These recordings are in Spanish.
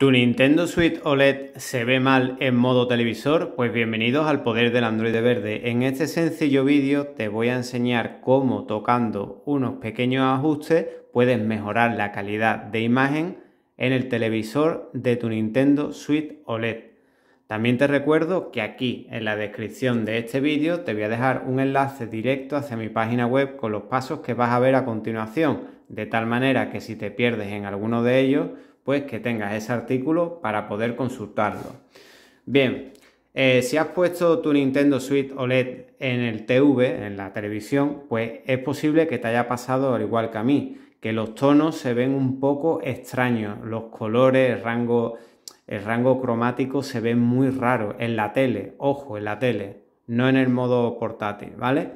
¿Tu Nintendo Switch OLED se ve mal en modo televisor? Pues bienvenidos al poder del Android verde. En este sencillo vídeo te voy a enseñar cómo tocando unos pequeños ajustes puedes mejorar la calidad de imagen en el televisor de tu Nintendo Switch OLED. También te recuerdo que aquí en la descripción de este vídeo te voy a dejar un enlace directo hacia mi página web con los pasos que vas a ver a continuación, de tal manera que si te pierdes en alguno de ellos pues, que tengas ese artículo para poder consultarlo. Bien, eh, si has puesto tu Nintendo Switch OLED en el TV, en la televisión, pues es posible que te haya pasado al igual que a mí, que los tonos se ven un poco extraños, los colores, el rango, el rango cromático se ve muy raro en la tele, ojo, en la tele, no en el modo portátil, ¿vale?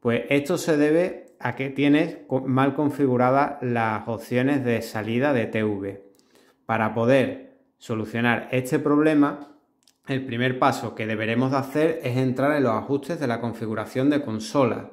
Pues esto se debe a que tienes mal configuradas las opciones de salida de TV. Para poder solucionar este problema, el primer paso que deberemos hacer es entrar en los ajustes de la configuración de consola,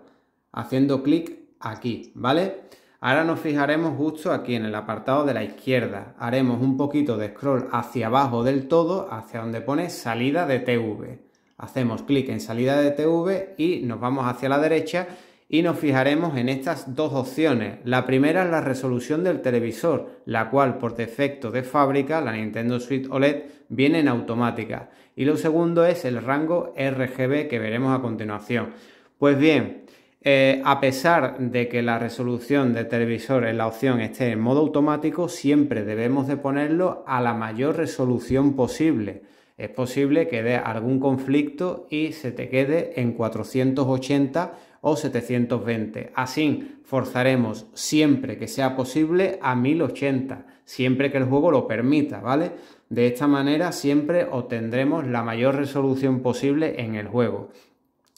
haciendo clic aquí, ¿vale? Ahora nos fijaremos justo aquí en el apartado de la izquierda. Haremos un poquito de scroll hacia abajo del todo, hacia donde pone salida de TV. Hacemos clic en salida de TV y nos vamos hacia la derecha y nos fijaremos en estas dos opciones. La primera es la resolución del televisor, la cual por defecto de fábrica la Nintendo Switch OLED viene en automática. Y lo segundo es el rango RGB que veremos a continuación. Pues bien, eh, a pesar de que la resolución del televisor en la opción esté en modo automático, siempre debemos de ponerlo a la mayor resolución posible es posible que dé algún conflicto y se te quede en 480 o 720. Así forzaremos siempre que sea posible a 1080, siempre que el juego lo permita, ¿vale? De esta manera siempre obtendremos la mayor resolución posible en el juego.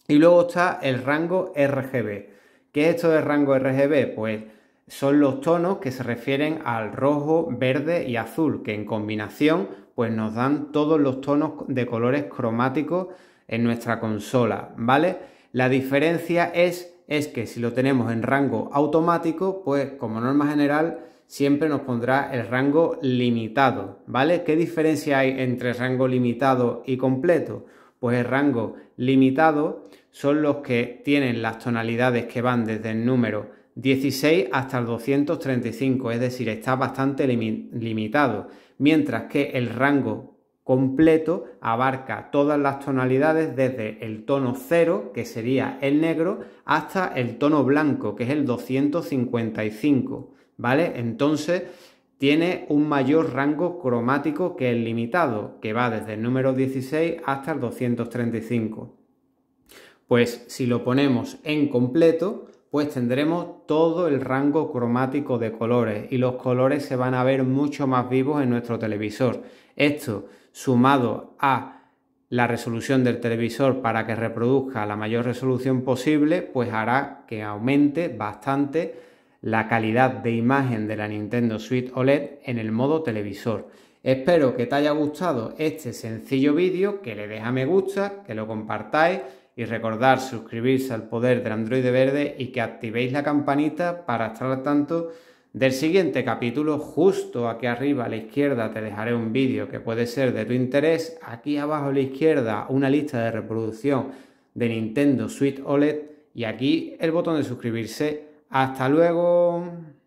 Y luego está el rango RGB. ¿Qué es esto de rango RGB? Pues son los tonos que se refieren al rojo, verde y azul, que en combinación pues nos dan todos los tonos de colores cromáticos en nuestra consola, ¿vale? La diferencia es, es que si lo tenemos en rango automático, pues como norma general siempre nos pondrá el rango limitado, ¿vale? ¿Qué diferencia hay entre rango limitado y completo? Pues el rango limitado son los que tienen las tonalidades que van desde el número 16 hasta el 235, es decir, está bastante limitado, mientras que el rango completo abarca todas las tonalidades desde el tono 0, que sería el negro, hasta el tono blanco, que es el 255, ¿vale? Entonces tiene un mayor rango cromático que el limitado, que va desde el número 16 hasta el 235. Pues si lo ponemos en completo, pues tendremos todo el rango cromático de colores y los colores se van a ver mucho más vivos en nuestro televisor. Esto sumado a la resolución del televisor para que reproduzca la mayor resolución posible, pues hará que aumente bastante la calidad de imagen de la Nintendo Switch OLED en el modo televisor. Espero que te haya gustado este sencillo vídeo, que le deja me gusta, que lo compartáis y recordar suscribirse al poder del Android verde y que activéis la campanita para estar al tanto del siguiente capítulo, justo aquí arriba a la izquierda te dejaré un vídeo que puede ser de tu interés, aquí abajo a la izquierda una lista de reproducción de Nintendo Switch OLED y aquí el botón de suscribirse. Hasta luego.